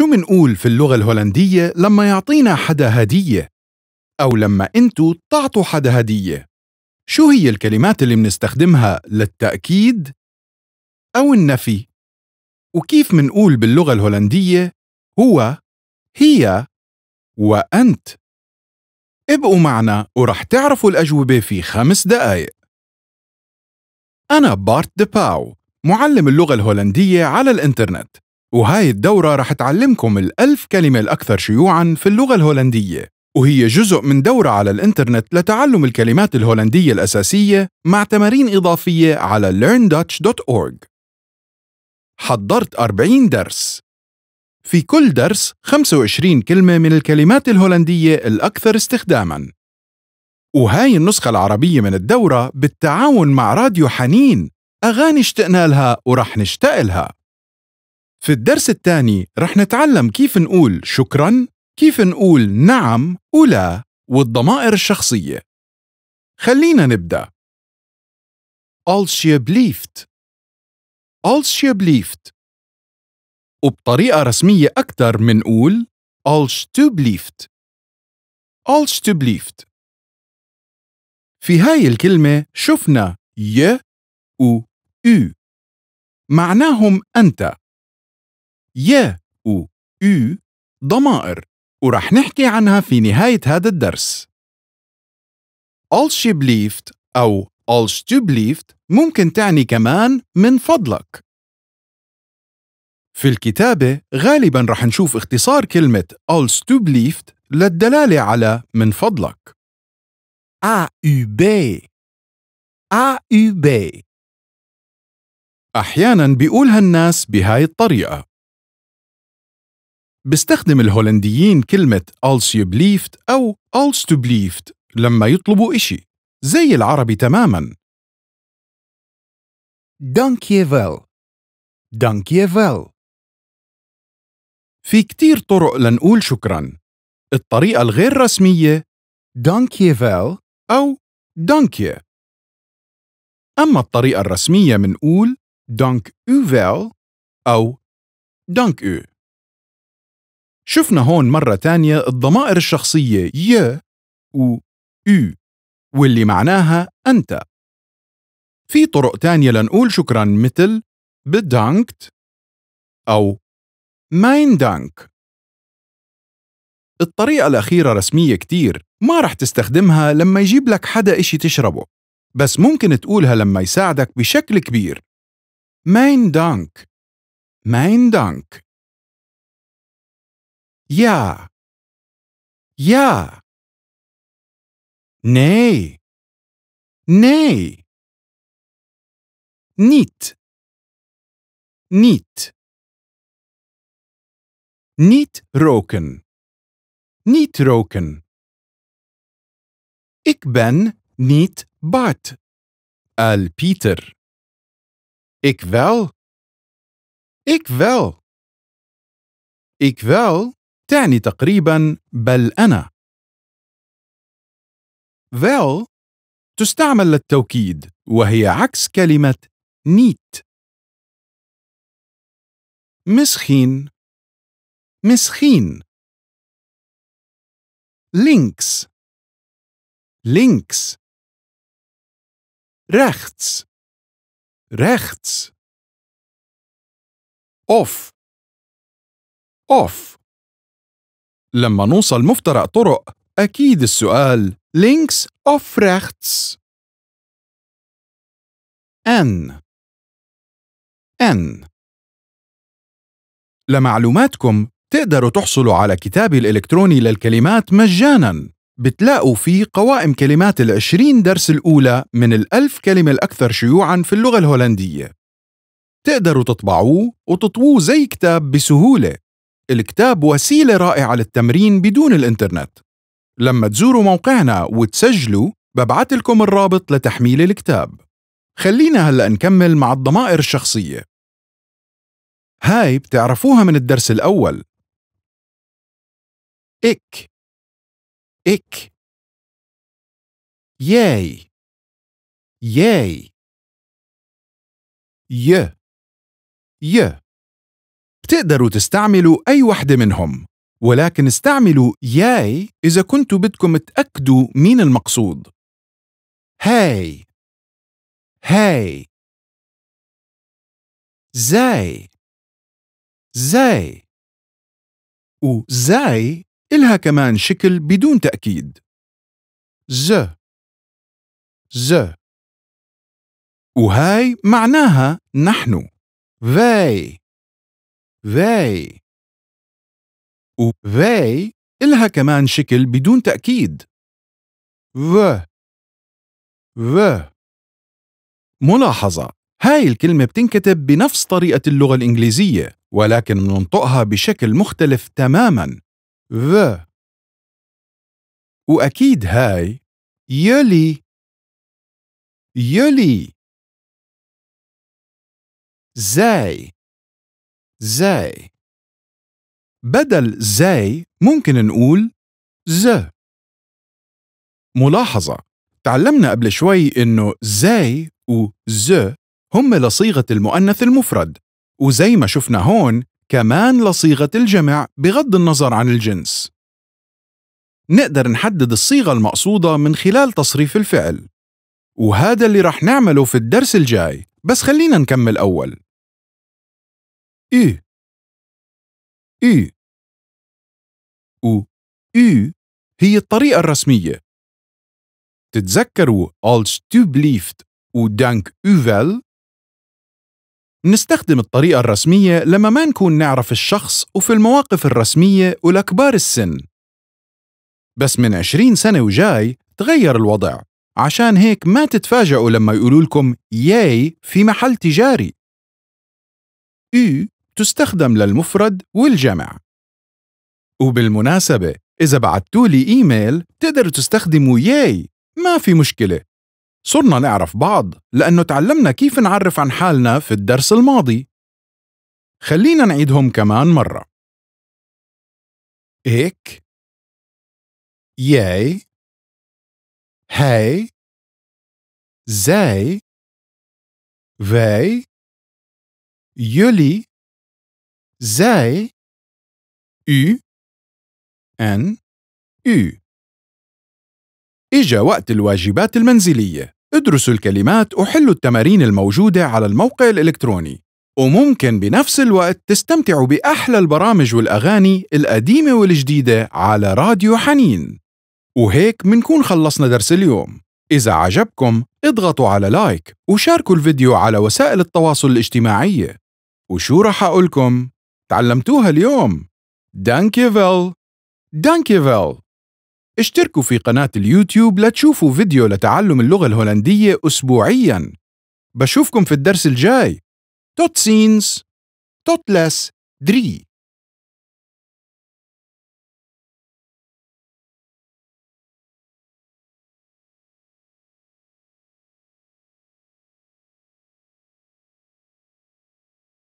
شو منقول في اللغة الهولندية لما يعطينا حدا هدية؟ أو لما أنتوا تعطوا حدا هدية؟ شو هي الكلمات اللي منستخدمها للتأكيد أو النفي؟ وكيف منقول باللغة الهولندية هو، هي، وأنت؟ ابقوا معنا ورح تعرفوا الأجوبة في خمس دقايق أنا بارت دي باو معلم اللغة الهولندية على الإنترنت وهاي الدورة رح تعلمكم الألف كلمة الأكثر شيوعاً في اللغة الهولندية وهي جزء من دورة على الإنترنت لتعلم الكلمات الهولندية الأساسية مع تمارين إضافية على learndutch.org حضرت 40 درس في كل درس 25 كلمة من الكلمات الهولندية الأكثر استخداماً وهاي النسخة العربية من الدورة بالتعاون مع راديو حنين أغاني اشتقنا لها ورح نشتاق لها في الدرس الثاني رح نتعلم كيف نقول شكراً، كيف نقول نعم ولا والضمائر الشخصية. خلينا نبدأ. Als je وبطريقة رسمية أكثر منقول Als tu blieft. في هاي الكلمة شفنا ي و ü معناهم أنت ي و U ضمائر ورح نحكي عنها في نهاية هذا الدرس all she believed أو all she believed ممكن تعني كمان من فضلك في الكتابة غالباً رح نشوف اختصار كلمة all she believed للدلالة على من فضلك U B أحياناً بيقولها الناس بهاي الطريقة بيستخدم الهولنديين كلمة als you believed أو als to believed لما يطلبوا إشي زي العربي تماما Dankjewel Dankjewel في كتير طرق لنقول شكرا الطريقة الغير رسمية Dankjewel أو dankje أما الطريقة الرسمية منقول دانك u wel أو dank u شفنا هون مرة تانية الضمائر الشخصية ي و يو واللي معناها أنت في طرق تانية لنقول شكرا مثل بدانكت أو ماين دانك الطريقة الأخيرة رسمية كتير ما رح تستخدمها لما يجيب لك حدا إشي تشربه بس ممكن تقولها لما يساعدك بشكل كبير ماين دانك ماين دانك Ja. Ja. Nee. Nee. Niet. Niet. Niet roken. Niet roken. Ik ben niet Bart. Al Pieter. Ik wel. Ik wel. Ik wel. تعني تقريبا بل أنا. vel تستعمل للتوكيد وهي عكس كلمة نيت. مسخين مسخين لينكس لينكس rechts rechts of اوف لما نوصل مفترق طرق أكيد السؤال links of rechts N N لمعلوماتكم تقدروا تحصلوا على كتابي الإلكتروني للكلمات مجاناً بتلاقوا فيه قوائم كلمات العشرين درس الأولى من الألف كلمة الأكثر شيوعاً في اللغة الهولندية تقدروا تطبعوه وتطووه زي كتاب بسهولة الكتاب وسيلة رائعة للتمرين بدون الإنترنت لما تزوروا موقعنا وتسجلوا ببعث لكم الرابط لتحميل الكتاب خلينا هلأ نكمل مع الضمائر الشخصية هاي بتعرفوها من الدرس الأول إك إك ياي ياي ي ي تقدروا تستعملوا أي وحدة منهم ولكن استعملوا ياي إذا كنتوا بدكم تأكدوا مين المقصود هاي هاي زاي زاي وزاي إلها كمان شكل بدون تأكيد ز ز وهاي معناها نحن في they و they إلها كمان شكل بدون تأكيد the the ملاحظة هاي الكلمة بتنكتب بنفس طريقة اللغة الإنجليزية ولكن بننطقها بشكل مختلف تماما the وأكيد هاي يلي يلي زاي زاي بدل زاي ممكن نقول ز ملاحظة تعلمنا قبل شوي إنه زاي وز هم لصيغة المؤنث المفرد وزي ما شفنا هون كمان لصيغة الجمع بغض النظر عن الجنس نقدر نحدد الصيغة المقصودة من خلال تصريف الفعل وهذا اللي رح نعمله في الدرس الجاي بس خلينا نكمل أول U. U. و U هي الطريقة الرسمية. تتذكروا als tu blieft و dank u wel نستخدم الطريقة الرسمية لما ما نكون نعرف الشخص وفي المواقف الرسمية ولكبار السن بس من 20 سنة وجاي تغير الوضع عشان هيك ما تتفاجئوا لما يقولوا لكم ياي في محل تجاري U تستخدم للمفرد والجمع وبالمناسبة إذا بعتوا لي إيميل بتقدروا تستخدموا ياي ما في مشكلة صرنا نعرف بعض لأنه تعلمنا كيف نعرف عن حالنا في الدرس الماضي خلينا نعيدهم كمان مرة إيك ياي هاي زاي فاي يولي zij, u en u. إجا وقت الواجبات المنزلية ادرسوا الكلمات وحلوا التمارين الموجودة على الموقع الإلكتروني وممكن بنفس الوقت تستمتعوا بأحلى البرامج والأغاني القديمة والجديدة على راديو حنين وهيك منكون خلصنا درس اليوم إذا عجبكم اضغطوا على لايك وشاركوا الفيديو على وسائل التواصل الاجتماعية وشو رح أقولكم؟ تعلمتوها اليوم دانكيفل دانكيفل اشتركوا في قناة اليوتيوب لتشوفوا فيديو لتعلم اللغة الهولندية أسبوعياً بشوفكم في الدرس الجاي توت سينز توت لس دري